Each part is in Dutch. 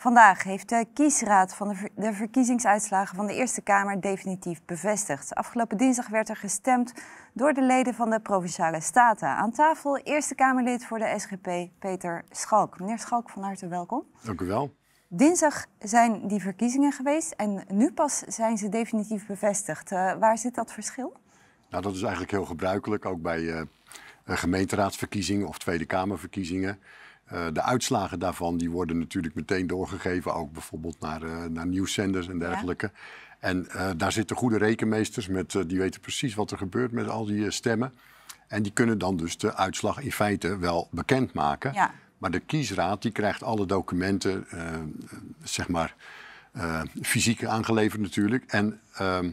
Vandaag heeft de kiesraad van de, verkiezingsuitslagen van de Eerste Kamer definitief bevestigd. Afgelopen dinsdag werd er gestemd door de leden van de Provinciale Staten. Aan tafel Eerste Kamerlid voor de SGP, Peter Schalk. Meneer Schalk, van harte welkom. Dank u wel. Dinsdag zijn die verkiezingen geweest en nu pas zijn ze definitief bevestigd. Eh, waar zit dat verschil? Nou, dat is eigenlijk heel gebruikelijk, ook bij uh, gemeenteraadsverkiezingen of Tweede Kamerverkiezingen. Eh, de uitslagen daarvan die worden natuurlijk meteen doorgegeven, ook bijvoorbeeld naar, uh, naar nieuwszenders en dergelijke. En eh, daar zitten goede rekenmeesters met, die weten precies wat er gebeurt met al die stemmen. En die kunnen dan dus de uitslag in feite wel bekendmaken. Ja. Maar de kiesraad die krijgt alle documenten, zeg maar, fysiek aangeleverd natuurlijk. En, ehm,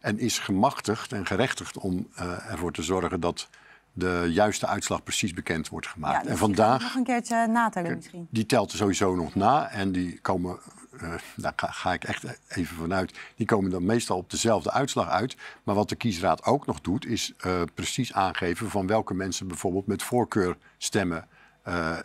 en is gemachtigd en gerechtigd om ervoor te zorgen dat de juiste uitslag precies bekend wordt gemaakt. Ja, en vandaag. Nog een keertje natellen misschien. Die telt sowieso nog na. En die komen, eh, daar ga, ik echt even vanuit. Die komen dan meestal op dezelfde uitslag uit. Maar wat de kiesraad ook nog doet, is eh, precies aangeven van welke mensen bijvoorbeeld met voorkeur stemmen. Eh,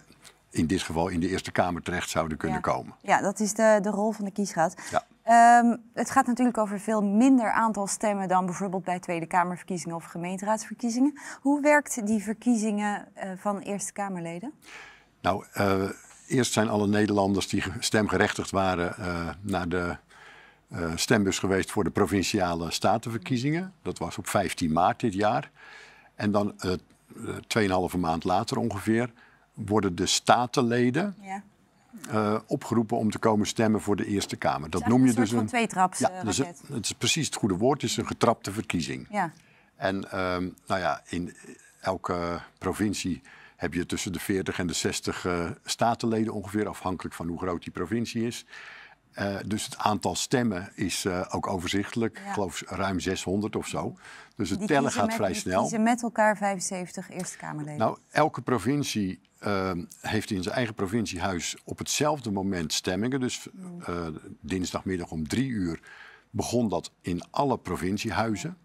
in dit geval in de Eerste Kamer terecht zouden kunnen komen. Ja, dat is de, de rol van de kiesraad. Ja. Ehm, het gaat natuurlijk over veel minder aantal stemmen dan bijvoorbeeld bij Tweede Kamerverkiezingen of gemeenteraadsverkiezingen. Hoe werkt die verkiezingen eh, van Eerste Kamerleden? Nou, eh, eerst zijn alle Nederlanders die stemgerechtigd waren eh, naar de stembus geweest voor de provinciale statenverkiezingen. Dat was op 15 maart dit jaar. En dan 2,5 maand later ongeveer worden de statenleden ja. Eh, opgeroepen om te komen stemmen voor de Eerste Kamer. Dat noem je dus een. Dat ja, eh, dus het, is precies het goede woord. Het is een getrapte verkiezing. Ja. En ehm, nou ja, in elke provincie heb je tussen de 40 en de 60 eh, statenleden ongeveer, afhankelijk van hoe groot die provincie is. Eh, dus het aantal stemmen is eh, ook overzichtelijk. Ja. Ik geloof ruim 600 of zo. Dus het tellen gaat met, vrij die kiezen met elkaar 75 Eerste Kamerleden. Nou, elke provincie ehm, heeft in zijn eigen provinciehuis op hetzelfde moment stemmingen. Dus mm. eh, dinsdagmiddag om drie uur begon dat in alle provinciehuizen.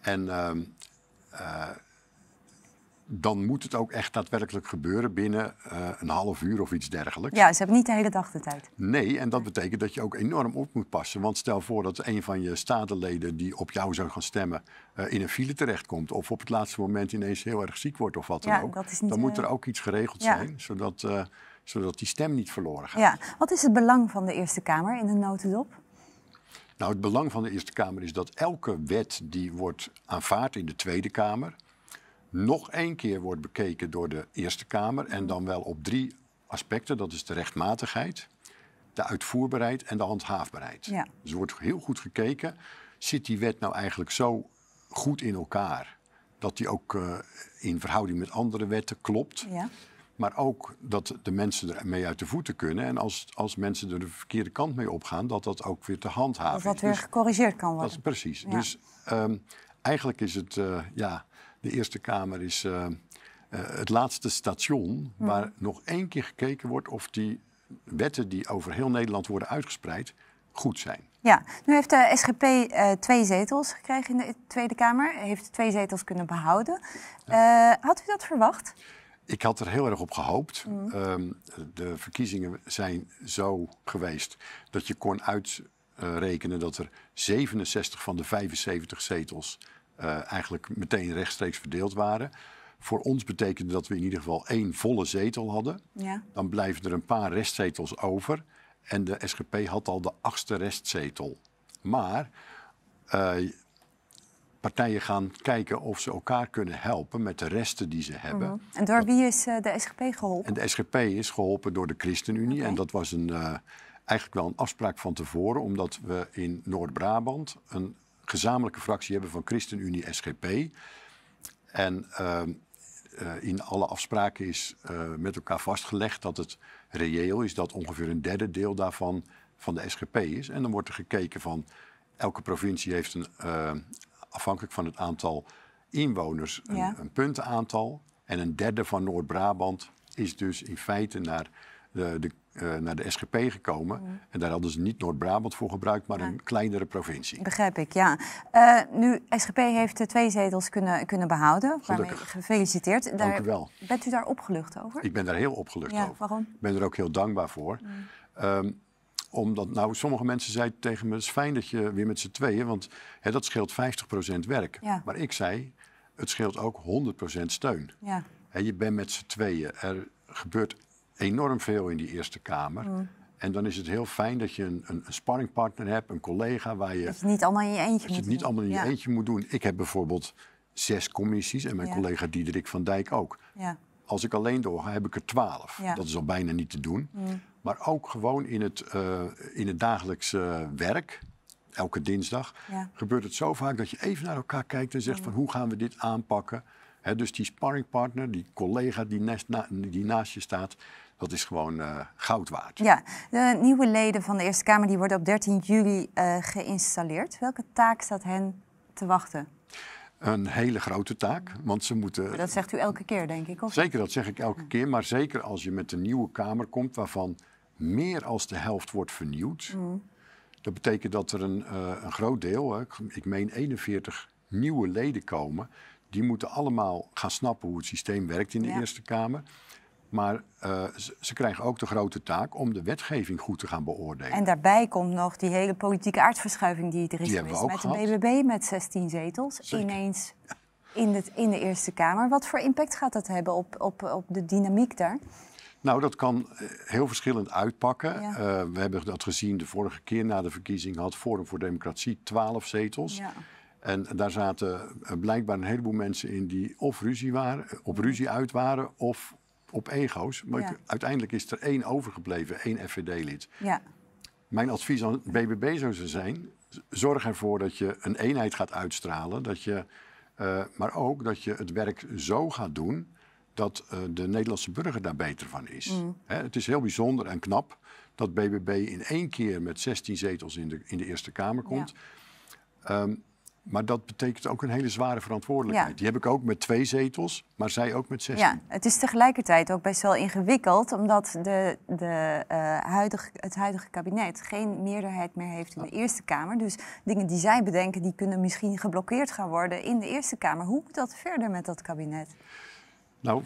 En ehm, dan moet het ook echt daadwerkelijk gebeuren binnen eh, een half uur of iets dergelijks. Ja, ze hebben niet de hele dag de tijd. Nee, en dat betekent dat je ook enorm op moet passen. Want stel voor dat een van je statenleden die op jou zou gaan stemmen eh, in een file terechtkomt. Of op het laatste moment ineens heel erg ziek wordt of wat ja, dan ook. Niet, dan moet eh, er ook iets geregeld zijn, zodat, zodat die stem niet verloren gaat. Ja. Wat is het belang van de Eerste Kamer in de notendop? Nou, het belang van de Eerste Kamer is dat elke wet die wordt aanvaard in de Tweede Kamer nog één keer wordt bekeken door de Eerste Kamer. En dan wel op drie aspecten. Dat is de rechtmatigheid, de uitvoerbaarheid en de handhaafbaarheid. Ja. Dus er wordt heel goed gekeken. Zit die wet nou eigenlijk zo goed in elkaar dat die ook eh, in verhouding met andere wetten klopt? Ja. Maar ook dat de mensen ermee uit de voeten kunnen. En als, als mensen er de verkeerde kant mee opgaan, dat dat ook weer te handhaven is. Dat dat weer dus gecorrigeerd kan worden. Dat, precies. Dus ehm, eigenlijk is het, eh, ja, de Eerste Kamer is eh, eh, het laatste station waar hmm. nog één keer gekeken wordt of die wetten die over heel Nederland worden uitgespreid goed zijn. Ja, nu heeft de SGP twee zetels gekregen in de Tweede Kamer. Heeft twee zetels kunnen behouden. had u dat verwacht? Ik had er heel erg op gehoopt. Hmm. Ehm, de verkiezingen zijn zo geweest dat je kon uit, eh, rekenen dat er 67 van de 75 zetels eh, eigenlijk meteen rechtstreeks verdeeld waren. Voor ons betekende dat we in ieder geval één volle zetel hadden. Ja. Dan blijven er een paar restzetels over. En de SGP had al de achtste restzetel. Maar eh, partijen gaan kijken of ze elkaar kunnen helpen met de resten die ze hebben. Mhm. En door wie is de SGP geholpen? En de SGP is geholpen door de ChristenUnie. En dat was een eigenlijk wel een afspraak van tevoren, omdat we in Noord-Brabant een gezamenlijke fractie hebben van ChristenUnie SGP. En ehm, eh, in alle afspraken is eh, met elkaar vastgelegd dat het reëel is dat ongeveer een derde deel daarvan van de SGP is. En dan wordt er gekeken van elke provincie heeft een, eh, afhankelijk van het aantal inwoners een, een puntenaantal. En een derde van Noord-Brabant is dus in feite naar de, eh, naar de SGP gekomen. Mm. En daar hadden ze niet Noord-Brabant voor gebruikt, maar een kleinere provincie. Begrijp ik, ja. Eh, nu, SGP heeft twee zetels kunnen, kunnen behouden. Gelukkig. Gefeliciteerd. Daar, Dank u wel. Bent u daar opgelucht over? Ik ben daar heel opgelucht ja, over. Waarom? Ik ben er ook heel dankbaar voor. Mm. Ehm, omdat, nou, sommige mensen zeiden tegen me: het is fijn dat je weer met z'n tweeën, want hè, dat scheelt 50% werk. Maar ik zei: het scheelt ook 100% steun. Ja. Hè, je bent met z'n tweeën. Er gebeurt enorm veel in die Eerste Kamer. Mm. En dan is het heel fijn dat je een, een, een sparringpartner hebt, een collega waar je. Dat je niet allemaal in je eentje moet doen. het niet allemaal in je eentje moet doen. Ik heb bijvoorbeeld zes commissies en mijn collega Diederik van Dijk ook. Ja. Als ik alleen doorga, heb ik er twaalf. Dat is al bijna niet te doen. Mm. Maar ook gewoon in het, eh, in het dagelijkse werk, elke dinsdag, gebeurt het zo vaak dat je even naar elkaar kijkt en zegt: van hoe gaan we dit aanpakken? dus die sparringpartner, die collega die, die naast je staat, dat is gewoon uh, goud waard. Ja, de nieuwe leden van de Eerste Kamer die worden op 13 juli eh, geïnstalleerd. Welke taak staat hen te wachten? Een hele grote taak, want ze moeten... Maar dat zegt u elke keer, denk ik, of? Zeker, dat zeg ik elke keer. Maar zeker als je met een nieuwe Kamer komt... waarvan meer als de helft wordt vernieuwd... Mm. dat betekent dat er een, eh, een groot deel, ik meen 41 nieuwe leden komen... Die moeten allemaal gaan snappen hoe het systeem werkt in de Eerste Kamer. Maar eh, ze, krijgen ook de grote taak om de wetgeving goed te gaan beoordelen. En daarbij komt nog die hele politieke aardverschuiving die er is geweest. Met de BBB met 16 zetels. Ineens in, het, in de Eerste Kamer. Wat voor impact gaat dat hebben op, op, op de dynamiek daar? Nou, dat kan eh, heel verschillend uitpakken. Eh, we hebben dat gezien de vorige keer na de verkiezing had Forum voor Democratie 12 zetels. Ja. En daar zaten eh, blijkbaar een heleboel mensen in die of ruzie waren, op ruzie uit waren of op ego's. Maar uiteindelijk is er één overgebleven, één FVD-lid. Ja. Mijn advies aan BBB zou zijn: zorg ervoor dat je een eenheid gaat uitstralen. Dat je, eh, maar ook dat je het werk zo gaat doen dat eh, de Nederlandse burger daar beter van is. Mm. Hè, het is heel bijzonder en knap dat BBB in één keer met 16 zetels in de, in de Eerste Kamer komt. Ja. Ehm, maar dat betekent ook een hele zware verantwoordelijkheid. Die heb ik ook met twee zetels, maar zij ook met zes. Ja, het is tegelijkertijd ook best wel ingewikkeld, omdat de, de, eh, het huidige kabinet geen meerderheid meer heeft in de Eerste Kamer. Dus dingen die zij bedenken, die kunnen misschien geblokkeerd gaan worden in de Eerste Kamer. Hoe moet dat verder met dat kabinet? Nou,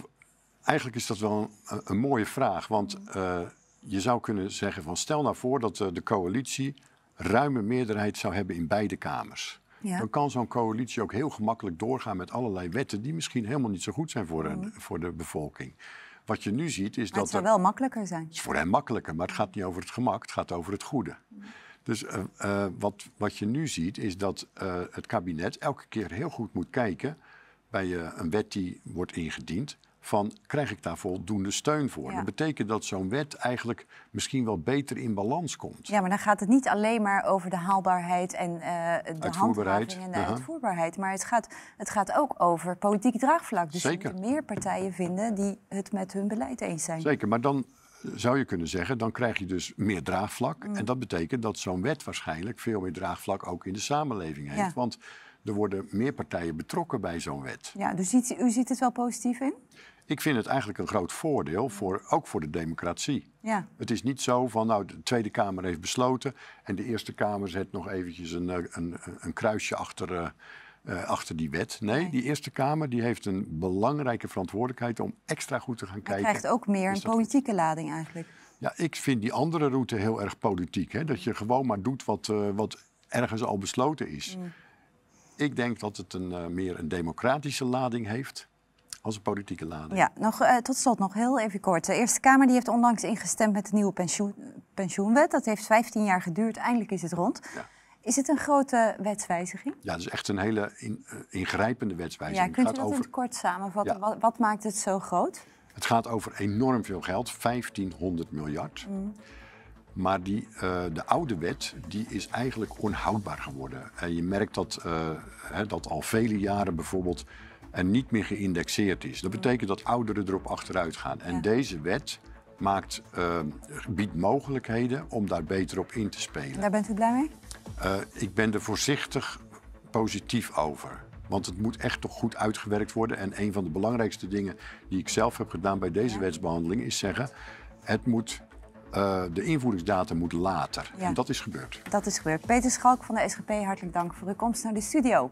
eigenlijk is dat wel een, mooie vraag. Want eh, je zou kunnen zeggen van stel nou voor dat eh, de coalitie ruime meerderheid zou hebben in beide kamers dan kan zo'n coalitie ook heel gemakkelijk doorgaan met allerlei wetten die misschien helemaal niet zo goed zijn voor, de, mm. voor de bevolking. Wat je nu ziet is dat. Het zou er, wel makkelijker zijn. Het is voor hen makkelijker, maar het gaat niet over het gemak, het gaat over het goede. Mm. Dus eh, eh, wat, wat je nu ziet is dat eh, het kabinet elke keer heel goed moet kijken bij een wet die wordt ingediend van krijg ik daar voldoende steun voor? Dat betekent dat zo'n wet eigenlijk misschien wel beter in balans komt. Ja, maar dan gaat het niet alleen maar over de haalbaarheid en eh, de handhaving en de uh-huh. uitvoerbaarheid. Maar het gaat, het gaat ook over politiek draagvlak. Dus je moet meer partijen vinden die het met hun beleid eens zijn. Zeker, maar dan eh, zou je kunnen zeggen, dan krijg je dus meer draagvlak. Mm. En dat betekent dat zo'n wet waarschijnlijk veel meer draagvlak ook in de samenleving heeft. Want er worden meer partijen betrokken bij zo'n wet. Ja, dus u ziet het wel positief in? Ik vind het eigenlijk een groot voordeel, voor, ook voor de democratie. Ja. Het is niet zo van, nou, de Tweede Kamer heeft besloten en de Eerste Kamer zet nog eventjes een, eh, een, eh, een kruisje achter, eh, achter die wet. Nee, die Eerste Kamer die heeft een belangrijke verantwoordelijkheid om extra goed te gaan kijken. Het krijgt ook meer een politieke lading eigenlijk. Ja, ik vind die andere route heel erg politiek. Hè? Dat je gewoon maar doet wat, wat ergens al besloten is. Mm. Ik denk dat het een, meer een democratische lading heeft als een politieke lading. Ja, nog, eh, tot slot nog heel even kort. De Eerste Kamer die heeft onlangs ingestemd met de nieuwe pensioen, pensioenwet. Dat heeft 15 jaar geduurd, eindelijk is het rond. Ja. Is het een grote wetswijziging? Ja, dat is echt een hele eh, ingrijpende wetswijziging. Ja, kunt u dat in het kort samenvatten? Wat, wat, maakt het zo groot? Het gaat over enorm veel geld, 1500 miljard. Mm. Maar die, eh, de oude wet die is eigenlijk onhoudbaar geworden. En je merkt dat, hè, dat al vele jaren bijvoorbeeld en niet meer geïndexeerd is. Dat betekent dat ouderen erop achteruit gaan. En deze wet maakt, ehm, biedt mogelijkheden om daar beter op in te spelen. Daar bent u blij mee? Eh, ik ben er voorzichtig positief over. Want het moet echt toch goed uitgewerkt worden. En een van de belangrijkste dingen die ik zelf heb gedaan bij deze wetsbehandeling is zeggen: het moet eh, de invoeringsdatum moet later. En dat is gebeurd. Dat is gebeurd. Peter Schalk van de SGP, hartelijk dank voor uw komst naar de studio.